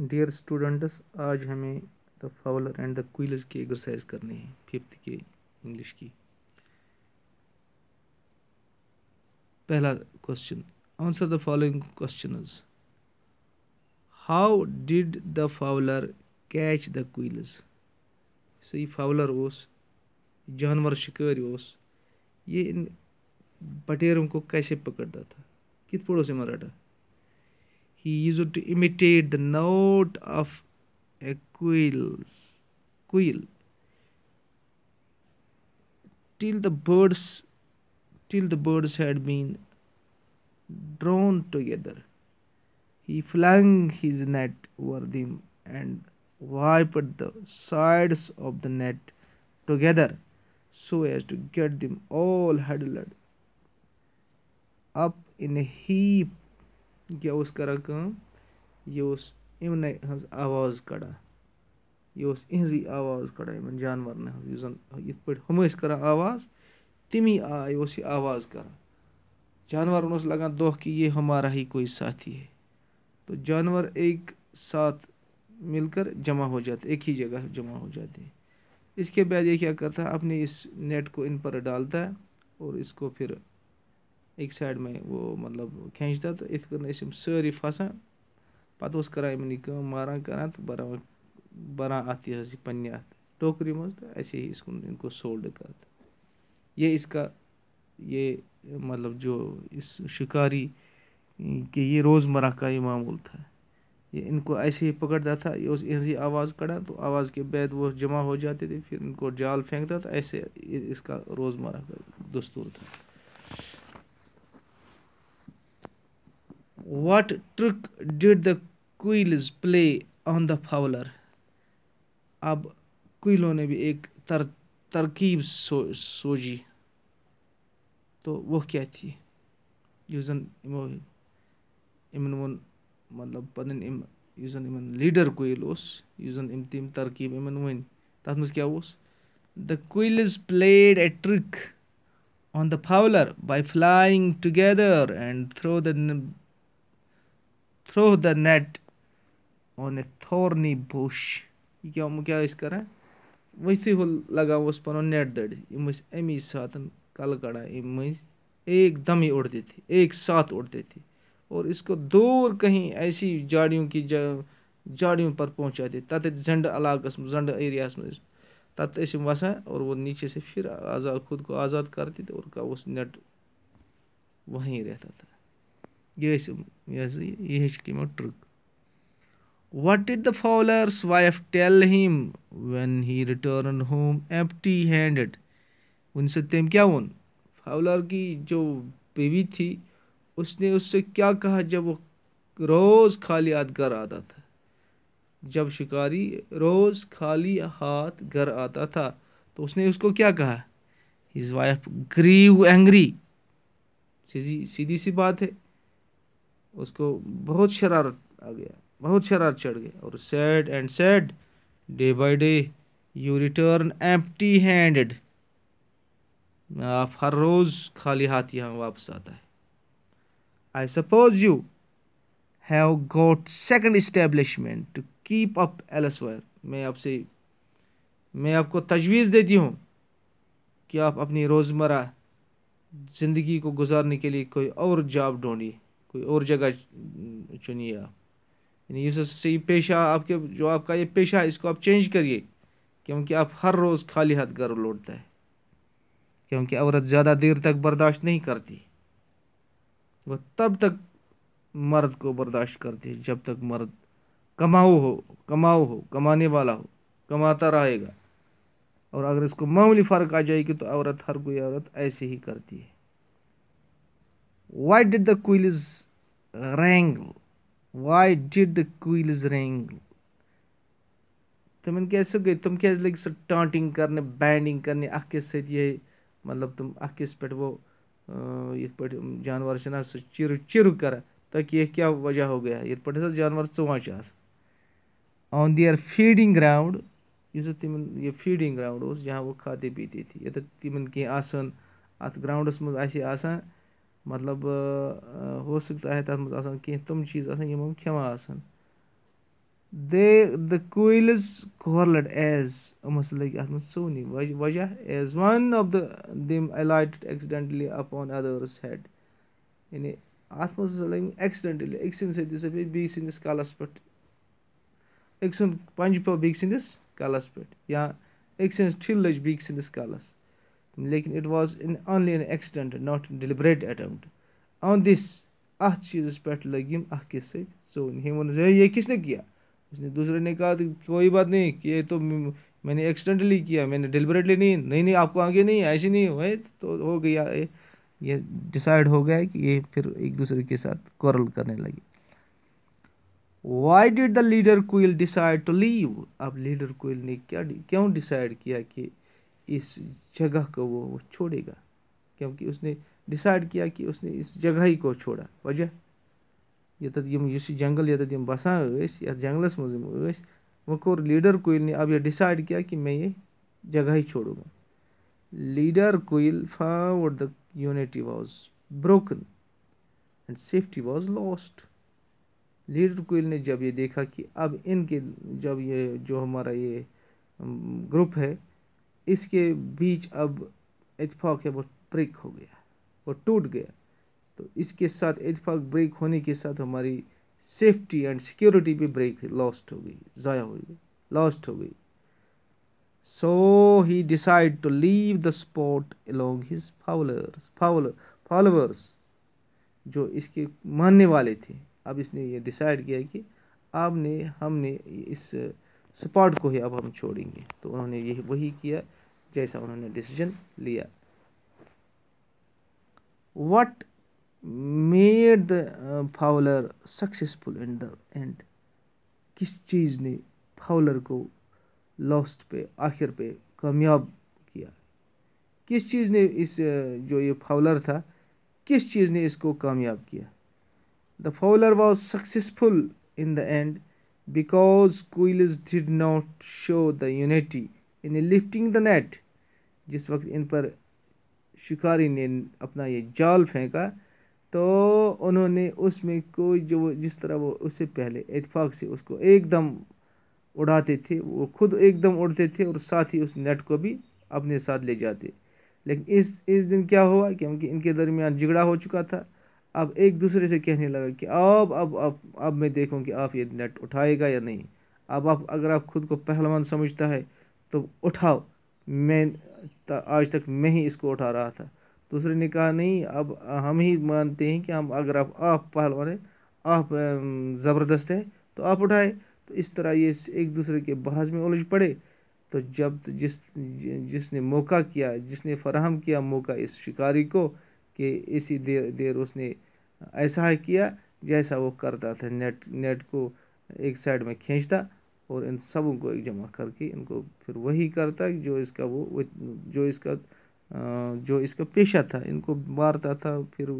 Dear students आज हमें the fowler and the quails की एक्सरसाइज करनी है फिफ्थ के इंग्लिश की पहला question answer the following question how did the fowler catch the quails सो ये फावलर उस जानवर शिकारी उस ये इन बटेरों को कैसे पकड़ता था कित पड़ोसी Maratha He used to imitate the note of a quill's quill till the birds till the birds had been drawn together. He flung his net over them and wiped the sides of the net together so as to get them all huddled up in a heap یہِ اوس کَران کٲم یہِ اوس یِمنٕے ہٕنٛز آواز کَڑان یہِ اوس یِہٕنٛزٕے آواز کَڑان یِمَن جاناوَارَن ہٕنٛز یُس زَن یِتھ پٲٹھۍ ہُم ٲسۍ کَران آواز تَمی آ یہِ اوس یہِ آواز کَران جاناوارَن اوس لَگان دۄہ کہِ یہ ہمارا ہی کوئی ساتھی ہے تو جانور ایک ساتھ मिल कर जमा हो जाते एक ही जगह जमा हो जाते हैं इसके बाद ये क्या करता है अपने इस नेट को इन पर डालता है और इसको फिर एक साइड में वो मतलब खेचता तो इत कम सारी फसान पत कर मारान कर तो बरान बरान पे टोकरी मज तो ऐसे ही इसको इनको सोल्ड कर ये इसका ये मतलब जो इस शिकारी के ये रोज़मर्रा का ये मामूल था ये इनको ऐसे ही पकड़ता था ये उस इनकी आवाज़ कड़ा तो आवाज़ के बाद वो जमा हो जाते थे फिर इनको जाल फेंकता था ऐसे इसका रोज़मर्रा का दस्तूर था what trick did the quills play on the fowler अब क्विलों ने भी एक तरकीब सो तो वो क्या थी यूजन इमो मतलब पनन यूजन इमन लीडर क्विल यूजन इम तरकीब इमन वन तात मुझ क्या उस the quills played a trick on the fowler by flying together and throw the throw the net on a thorny bush यह क्या क्या कर वस्ती हु लगावस पो नेट दड़ यम सात कल कड़ा यम दम ही उड़ देती एक साथ उड़ते थे और इसको दूर कहीं ऐसी झाड़ियों की झाड़ियों पर पहुंचाते तथा जंड इलाक जंड एरिया तथा वसा और वो नीचे से फिर आज़ाद खुद को आज़ाद करते थे और का उस नेट वहीं रहता था یہِ ٲسۍ یہِ حظ یہِ ہیٚچھ wife tell what when he return home tell him उनसे तेम क्या उन फावलर की जो बीवी थी उसने उससे क्या कहा जब वो रोज़ खाली हाथ घर आता था जब शिकारी रोज़ खाली हाथ घर आता था तो उसने उसको क्या कहा हिज वाइफ ग्रीव एंग्री सीधी सी बात है उसको बहुत शरारत आ गया बहुत शरारत चढ़ गया और said and said day by day you return empty handed आप हर रोज़ खाली हाथ यहाँ वापस आता है I suppose you have got second establishment to keep up elsewhere मैं आपसे मैं आपको तजवीज़ देती हूँ कि आप अपनी रोज़मर्रा ज़िंदगी को गुजारने के लिए कोई और जॉब ढूँढिए कोई और जगह चुनिए आप यानी ये से ये पेशा आपके जो आपका ये पेशा है इसको आप चेंज करिए क्योंकि आप हर रोज़ खाली हाथ घर लौटता है क्योंकि औरत ज़्यादा देर तक बर्दाश्त नहीं करती वह तब तक मर्द को बर्दाश्त करती है जब तक मर्द कमाओ हो कमाओ हो कमाने वाला हो कमाता रहेगा और अगर इसको मामूली फ़र्क आ जाएगी तो औरत हर कोई औरत ऐसे ही करती है why did the quail is wrangle. Why did the quills wrangle? तुम्हें तो कैसे गए तुम क्या लगे सर टॉटिंग करने बैंडिंग करने अख सत ये मतलब तुम अख के पे वो इत पे जानवर से ना सो चिर चिर कर ताकि ये क्या वजह हो गया इत पे जानवर चुवान ऑन दियर फीडिंग ग्राउंड इस तुम ये फीडिंग ग्राउंड उस जहाँ वो खाते पीते थे ये तो तुम्हें कह ग्राउंडस मज़ा आसान مطلب ہو سکتا ہے تَتھ منٛز آسان کینٛہہ تِم چیٖز آسان یِم یِم کھٮ۪وان آسان دے دَ کویِلٕز کورلٕڈ ایز یِم ہَسا لٔگۍ اَتھ منٛز ژونی وجہ وجہ is one of the them alighted accidentally upon address had یعنی اَتھ منٛز ہَسا لٔگۍ ایٚکسِڈٮ۪نٛٹلی أکۍ سٕنٛدِ سۭتۍ ہَسا پیٚیہِ بیٚیہِ سٕنٛدِس کَلَس پٮ۪ٹھ أکۍ سُنٛد پَنٛجہِ پیٚو بیٚکہِ سٕنٛدِس کَلَس پٮ۪ٹھ یا أکۍ سٕنٛز ٹھِل لٔج بیٚکہِ سٕنٛدِس کَلَس लेकिन it was in only in accident not deliberate attempt on this अत चीज़ पे लगी अख सोन वन ये किसने किया उसने दूसरे ने कहा तो कोई बात नहीं कि ये तो मैंने एक्सीडेंटली किया मैंने डिलिबरेटली नहीं नहीं नहीं आपको आगे नहीं ऐसे नहीं हुए तो हो गया ये डिसाइड हो गया कि ये फिर एक दूसरे के साथ कॉरल करने लगे why did the leader Koyal decide to leave अब लीडर कोयल ने क्या क्यों डिसाइड किया कि इस जगह को वो वो छोड़ेगा क्योंकि उसने डिसाइड किया कि उसने इस जगह ही को छोड़ा वजह यतत यम इस जंगल यतत यम बसा या जंगलस मुजिम यम वह लीडर कोयल ने अब यह डिसाइड किया कि मैं ये जगह ही छोड़ूंगा leader Koyal for the unity was broken and safety was lost leader Koyal ने जब ये देखा कि अब इनके जब ये जो हमारा ये ग्रुप है इसके बीच अब इतफाक़ है वो ब्रेक हो गया वो टूट गया तो इसके साथ इतफाक़ ब्रेक होने के साथ हमारी सेफ्टी एंड सिक्योरिटी भी ब्रेक लॉस्ट हो गई ज़ाया हो गई लॉस्ट हो गई so he decide to leave the spot along his followers follower, followers जो इसके मानने वाले थे अब इसने ये डिसाइड किया कि आपने हमने इस स्पॉट को ही अब हम छोड़ेंगे तो उन्होंने यही वही किया जैसा उन्होंने डिसीजन लिया what made the fowler successful in the end किस चीज़ ने फाउलर को लास्ट पे आखिर पे कामयाब किया किस चीज़ ने इस uh, जो ये फाउलर था किस चीज़ ने इसको कामयाब किया the fowler was successful in the end because Quiles did not show the unity in lifting the net जिस वक्त इन पर शिकारी ने अपना ये जाल फेंका तो उन्होंने उसमें कोई जो जिस तरह वो उससे पहले इतफाक़ से उसको एकदम उड़ाते थे वो खुद एकदम उड़ते थे और साथ ही उस नेट को भी अपने साथ ले जाते लेकिन इस इस दिन क्या हुआ क्योंकि इनके दरमियान झगड़ा हो चुका था अब एक दूसरे से कहने लगा कि अब अब अब अब मैं देखूँ कि आप ये नेट उठाएगा या नहीं अब आप अगर आप खुद को पहलवान समझता है तो उठाओ मैं आज तक मैं ही इसको उठा रहा था दूसरे ने कहा नहीं अब हम ही मानते हैं कि हम अगर आप आप पहलवान हैं आप ज़बरदस्त हैं तो आप उठाए तो इस तरह ये एक दूसरे के बहस में उलझ पड़े तो जब जिस जिसने मौका किया जिसने फराहम किया मौका इस शिकारी को कि इसी देर देर उसने ऐसा है किया जैसा वो करता था नेट नेट को एक साइड में खींचता और इन सबों को एक जमा करके इनको फिर वही करता जो इसका वो जो इसका जो इसका पेशा था इनको मारता था फिर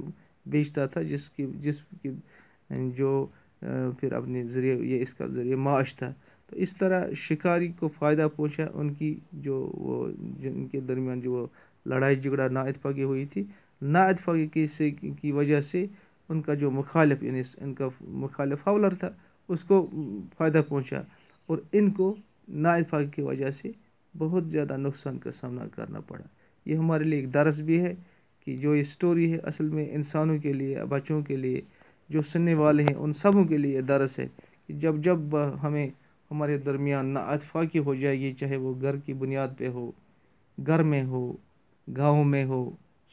बेचता था जिसकी जिसकी जो फिर अपने ज़रिए ये इसका ज़रिए माश था तो इस तरह शिकारी को फ़ायदा पहुंचा उनकी जो वो जिनके दरमियान जो लड़ाई झगड़ा नाइतफाक़ी हुई थी नाइतफाक़ी की से की वजह से उनका जो मुखालफ यानी इनका मुखालिफ हवलर था उसको फ़ायदा पहुंचा और इनको नाइफाक़ी की वजह से बहुत ज़्यादा नुकसान का सामना करना पड़ा ये हमारे लिए एक दरस भी है कि जो ये स्टोरी है असल में इंसानों के लिए बच्चों के लिए जो सुनने वाले हैं उन सबों के लिए दरस है कि जब जब हमें हमारे दरमियान नाअतफाक़ी हो जाएगी चाहे वो घर की बुनियाद पे हो घर में हो गांव में हो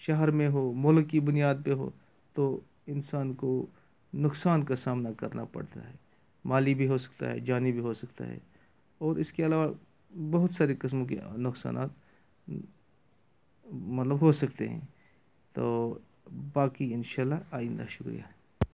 शहर में हो मुल्क की बुनियाद पे हो तो इंसान को नुकसान का सामना करना पड़ता है माली भी हो सकता है जानी भी हो सकता है और इसके अलावा बहुत सारे किस्म के नुकसान मतलब हो सकते हैं तो बाकी इन आइंदा शुक्रिया